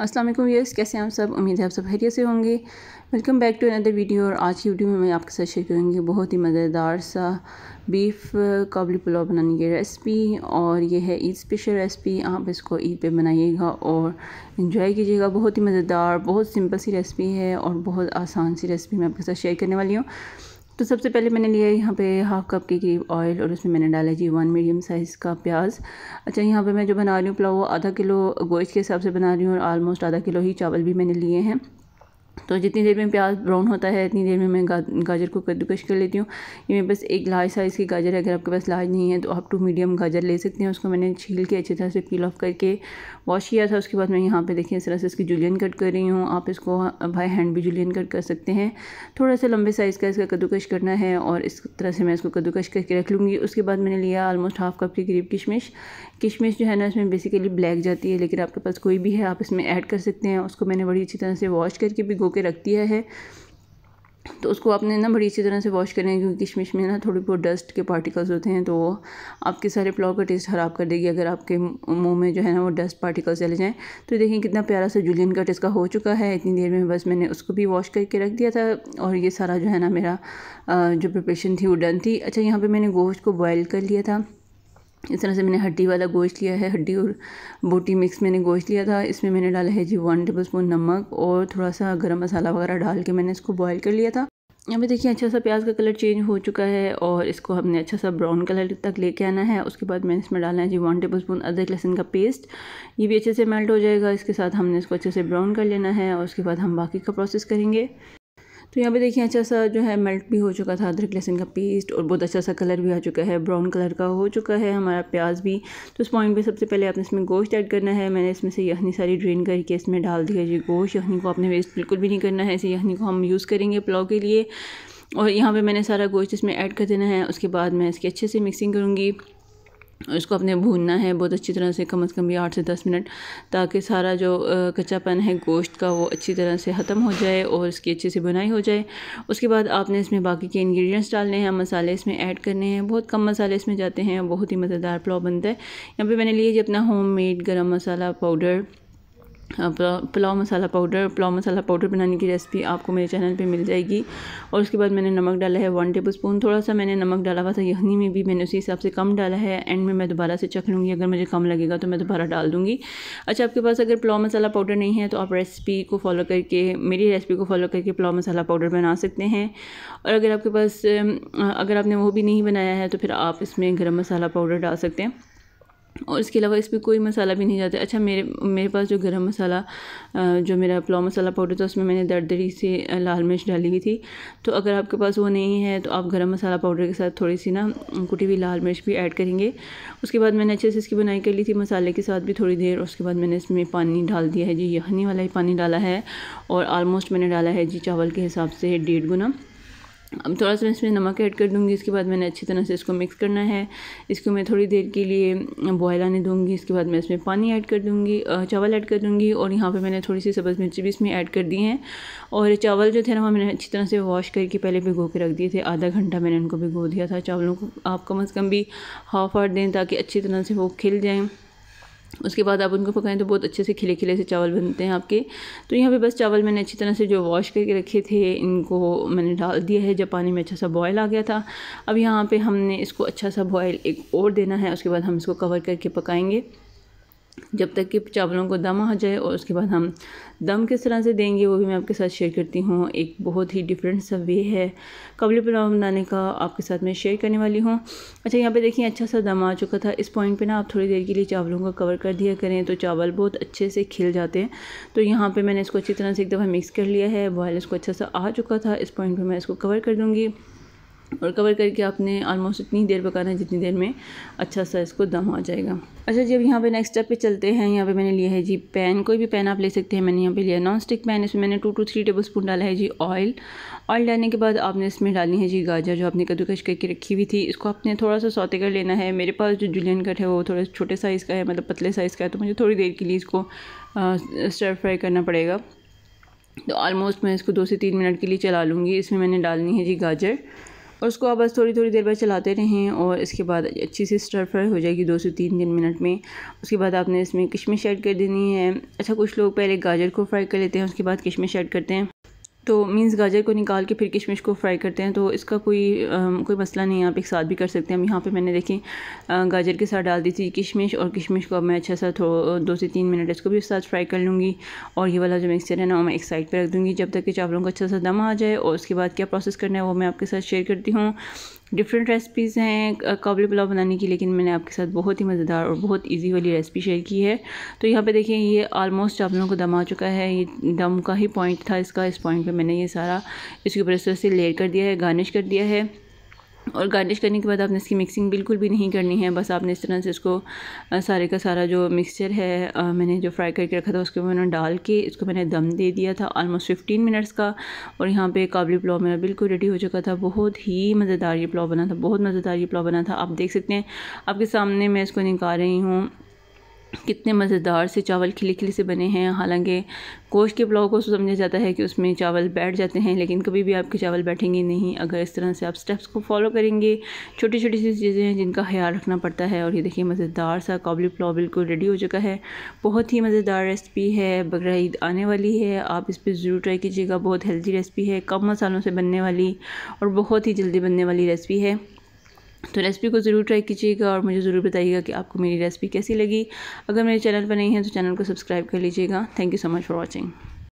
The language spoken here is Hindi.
असलम यस कैसे हैं आप सब उम्मीद है आप सब खैरियत से होंगे welcome back to another video और आज की वीडियो में मैं आपके साथ शेयर करूँगी बहुत ही मज़ेदार सा बीफ काबली पुलाव बनाने की रेसिपी और ये है ईद स्पेशल रेसिपी आप इसको ईद पे बनाइएगा और इन्जॉय कीजिएगा बहुत ही मज़ेदार बहुत सिंपल सी रेसिपी है और बहुत आसान सी रेसिपी मैं आपके साथ शेयर करने वाली हूँ तो सबसे पहले मैंने लिया यहाँ पे हाफ़ कप के करीब ऑयल और उसमें मैंने डाला जी वन मीडियम साइज़ का प्याज अच्छा यहाँ पे मैं जो बना रही हूँ पुलाव वो आधा किलो गोश्त के हिसाब से बना रही हूँ और आलमोस्ट आधा किलो ही चावल भी मैंने लिए हैं तो जितनी देर में प्याज ब्राउन होता है इतनी देर में मैं गा, गाजर को कद्दूकश कर लेती हूँ ये मेरे पास एक लार्ज साइज़ की गाजर है अगर आपके पास लार्ज नहीं है तो आप टू मीडियम गाजर ले सकते हैं उसको मैंने छील के अच्छी तरह से पील ऑफ करके वॉश किया था उसके बाद मैं यहाँ पे देखिए इस तरह से इसकी जुलियन कट कर रही हूँ आप इसको बाई हैंड भी जुलियन कट कर सकते हैं थोड़ा सा लंबे साइज़ का इसका कद्दूकश करना है और इस तरह से मैं इसको कद्दूकश करके रख लूँगी उसके बाद मैंने लिया आलमोस्ट हाफ कप के करीब किशमिश किशमिश जो है ना इसमें बेसिकली ब्लैक जाती है लेकिन आपके पास कोई भी है आप इसमें ऐड कर सकते हैं उसको मैंने बड़ी अच्छी तरह से वॉश करके भी भिगो के रख दिया है तो उसको आपने ना बड़ी अच्छी तरह से वॉश करें क्योंकि किशमिश में ना थोड़ी बहुत डस्ट के पार्टिकल्स होते हैं तो वो आपके सारे पुलाव का टेस्ट ख़राब कर देगी अगर आपके मुंह में जो है ना वो डस्ट पार्टिकल्स चले जाएँ तो देखें कितना प्यारा सा जुलियन का टिस्का हो चुका है इतनी देर में बस मैंने उसको भी वॉश करके रख दिया था और ये सारा जो है ना मेरा जो प्रिपरेशन थी वो डन थी अच्छा यहाँ पर मैंने गोश्त को बॉयल कर लिया था इस तरह से मैंने हड्डी वाला गोश्त लिया है हड्डी और बोटी मिक्स मैंने गोश्त लिया था इसमें मैंने डाला है जी वन टेबल स्पून नमक और थोड़ा सा गरम मसाला वगैरह डाल के मैंने इसको बॉईल कर लिया था यहाँ पे देखिए अच्छा सा प्याज का कलर चेंज हो चुका है और इसको हमने अच्छा सा ब्राउन कलर तक लेके आना है उसके बाद मैंने इसमें डालना है जी वन टेबल स्पून अदरक लहसन का पेस्ट ये भी अच्छे से मेल्ट हो जाएगा इसके साथ हमने इसको अच्छे से ब्राउन कर लेना है और उसके बाद हम बाकी का प्रोसेस करेंगे तो यहाँ पे देखिए अच्छा सा जो है मेल्ट भी हो चुका था अदरक लहसुन का पेस्ट और बहुत अच्छा सा कलर भी आ चुका है ब्राउन कलर का हो चुका है हमारा प्याज भी तो उस पॉइंट पे सबसे पहले आपने इसमें गोश्त ऐड करना है मैंने इसमें से यखनी सारी ड्रेन करके इसमें डाल दिया जी गोश्त यखनी को आपने वेस्ट बिल्कुल भी नहीं करना है ऐसे यखनी को हम यूज़ करेंगे पुलाव के लिए और यहाँ पे मैंने सारा गोश्त इसमें ऐड कर देना है उसके बाद मैं इसकी अच्छे से मिक्सिंग करूँगी इसको अपने भूनना है बहुत अच्छी तरह से कम से कम भी आठ से दस मिनट ताकि सारा जो कच्चापन है गोश्त का वो अच्छी तरह से ख़त्म हो जाए और इसकी अच्छे से बुनाई हो जाए उसके बाद आपने इसमें बाकी के इंग्रेडिएंट्स डालने हैं मसाले इसमें ऐड करने हैं बहुत कम मसाले इसमें जाते हैं बहुत ही मज़ेदार पुलाव बनता है यहाँ पर मैंने लिए जी अपना होम मेड गर्म मसाला पाउडर हाँ, पुलाव मसाला पाउडर पुलाव मसाला पाउडर बनाने की रेसिपी आपको मेरे चैनल पे मिल जाएगी और उसके बाद मैंने नमक डाला है वन टेबल स्पून थोड़ा सा मैंने नमक डाला हुआ था यखनी में भी मैंने उसी हिसाब से कम डाला है एंड में मैं दोबारा से चख लूँगी अगर मुझे कम लगेगा तो मैं दोबारा डाल दूँगी अच्छा आपके पास अगर पुलाव मसाला पाउडर नहीं है तो आप रेसिपी को फॉलो करके मेरी रेसिपी को फॉलो करके पुलाव मसाला पाउडर बना सकते हैं और अगर आपके पास अगर आपने वो भी नहीं बनाया है तो फिर आप इसमें गर्म मसाला पाउडर डाल सकते हैं और इसके अलावा इसमें कोई मसाला भी नहीं जाता अच्छा मेरे मेरे पास जो गरम मसाला जो मेरा पुलाव मसाला पाउडर था उसमें मैंने दरदरी से लाल मिर्च डाली हुई थी तो अगर आपके पास वो नहीं है तो आप गरम मसाला पाउडर के साथ थोड़ी सी ना कुटी हुई लाल मिर्च भी ऐड करेंगे उसके बाद मैंने अच्छे से इसकी बुनाई कर ली थी मसाले के साथ भी थोड़ी देर उसके बाद मैंने इसमें पानी डाल दिया है जी यहनी वाला ही पानी डाला है और आलमोस्ट मैंने डाला है जी चावल के हिसाब से डेढ़ गुना अब थोड़ा सा मैं इसमें नमक ऐड कर दूँगी इसके बाद मैंने अच्छी तरह से इसको मिक्स करना है इसको मैं थोड़ी देर के लिए बॉयल आने दूंगी इसके बाद मैं इसमें पानी ऐड कर दूँगी चावल ऐड कर दूँगी और यहाँ पे मैंने थोड़ी सी सब्ज़ मिर्ची भी इसमें ऐड कर दी हैं और चावल जो थे ना मैंने अच्छी तरह से वॉश करके पहले भिगो के रख दिए थे आधा घंटा मैंने उनको भिगो दिया था चावलों को आप कम अज़ कम भी हाफ आवर दें ताकि अच्छी तरह से वो खिल जाएँ उसके बाद आप उनको पकाएं तो बहुत अच्छे से खिले खिले से चावल बनते हैं आपके तो यहाँ पे बस चावल मैंने अच्छी तरह से जो वॉश करके रखे थे इनको मैंने डाल दिया है जब पानी में अच्छा सा बॉयल आ गया था अब यहाँ पे हमने इसको अच्छा सा बॉयल एक और देना है उसके बाद हम इसको कवर करके पकाएंगे जब तक कि चावलों को दम आ जाए और उसके बाद हम दम किस तरह से देंगे वो भी मैं आपके साथ शेयर करती हूँ एक बहुत ही डिफरेंट सा वे है कबली पुलाव बनाने का आपके साथ मैं शेयर करने वाली हूँ अच्छा यहाँ पे देखिए अच्छा सा दम आ चुका था इस पॉइंट पे ना आप थोड़ी देर के लिए चावलों का कवर कर दिया करें तो चावल बहुत अच्छे से खिल जाते हैं तो यहाँ पर मैंने इसको अच्छी तरह से एक दफ़ा मिक्स कर लिया है बॉयल इसको अच्छा सा आ चुका था इस पॉइंट पर मैं इसको कवर कर दूँगी और कवर करके आपने ऑलमोस्ट इतनी देर पकाना है जितनी देर में अच्छा सा इसको दम आ जाएगा अच्छा जब यहाँ पे नेक्स्ट स्टेप पे चलते हैं यहाँ पे मैंने लिया है जी पैन कोई भी पैन आप ले सकते हैं मैंने यहाँ पे लिया नॉन स्टिक पैन इसमें मैंने two two three tablespoon डाला है जी ऑयल ऑयल डालने के बाद आपने इसमें डालनी है जी गाजर जो आपने कद्दूकश करके रखी हुई थी इसको आपने थोड़ा सा सौते कर लेना है मेरे पास जो जुलियन कट है वो थोड़ा छोटे साइज़ का है मतलब पतले साइज़ का है तो मुझे थोड़ी देर के लिए इसको स्टर फ्राई करना पड़ेगा तो ऑलमोस्ट मैं इसको दो से तीन मिनट के लिए चला लूँगी इसमें मैंने डालनी है जी गाजर और उसको आप बस थोड़ी थोड़ी देर बाद चलाते रहें और इसके बाद अच्छी सी स्टर फ्राई हो जाएगी दो से तीन तीन मिनट में उसके बाद आपने इसमें किशमिश ऐड कर देनी है अच्छा कुछ लोग पहले गाजर को फ्राई कर लेते हैं उसके बाद किशमिश ऐड करते हैं तो मीन्स गाजर को निकाल के फिर किशमिश को फ्राई करते हैं तो इसका कोई आ, कोई मसला नहीं आप एक साथ भी कर सकते हैं अब यहाँ पे मैंने देखें गाजर के साथ डाल दी थी किशमिश और किशमिश को अब मैं अच्छा सा दो से तीन मिनट इसको भी साथ फ्राई कर लूँगी और ये वाला जो मिक्सचर है ना मैं एक साइड पर रख दूँगी जब तक कि चावलों का अच्छा सा दम आ जाए और उसके बाद क्या प्रोसेस करना है वो मैं आपके साथ शेयर करती हूँ डिफरेंट रेसिपीज़ हैं काबुल पुलाव बनाने की लेकिन मैंने आपके साथ बहुत ही मज़ेदार और बहुत इजी वाली रेसिपी शेयर की है तो यहाँ पे देखिए ये आलमोस्ट लोगों को दम आ चुका है ये दम का ही पॉइंट था इसका इस पॉइंट पे मैंने ये सारा इसके ऊपर से लेयर कर दिया है गार्निश कर दिया है और गार्निश करने के बाद आपने इसकी मिक्सिंग बिल्कुल भी नहीं करनी है बस आपने इस तरह से इसको सारे का सारा जो मिक्सचर है मैंने जो फ्राई करके रखा था उसके मैंने डाल के इसको मैंने दम दे दिया था ऑलमोस्ट फिफ्टीन मिनट्स का और यहाँ पे काबली पुलाव मेरा बिल्कुल रेडी हो चुका था बहुत ही मज़ेदार ये पुलाव बना था बहुत मज़ेदार ये पुलाव बना था आप देख सकते हैं आपके सामने मैं इसको निकाल रही हूँ कितने मज़ेदार से चावल खिले खिले से बने हैं हालांकि कोश के पुलाव को समझा जाता है कि उसमें चावल बैठ जाते हैं लेकिन कभी भी आपके चावल बैठेंगे नहीं अगर इस तरह से आप स्टेप्स को फॉलो करेंगे छोटी छोटी सी चीज़ें हैं जिनका ख्याल रखना पड़ता है और ये देखिए मज़ेदार सा काबली पुलाव बिल्कुल रेडी हो चुका है बहुत ही मज़ेदार रेसिपी है बकर आने वाली है आप इस पर ज़रूर ट्राई कीजिएगा बहुत हेल्दी रेसिपी है कम मसालों से बनने वाली और बहुत ही जल्दी बनने वाली रेसिपी है तो रेसिपी को ज़रूर ट्राई कीजिएगा और मुझे ज़रूर बताइएगा कि आपको मेरी रेसिपी कैसी लगी अगर मेरे चैनल पर नहीं है तो चैनल को सब्सक्राइब कर लीजिएगा thank you so much for watching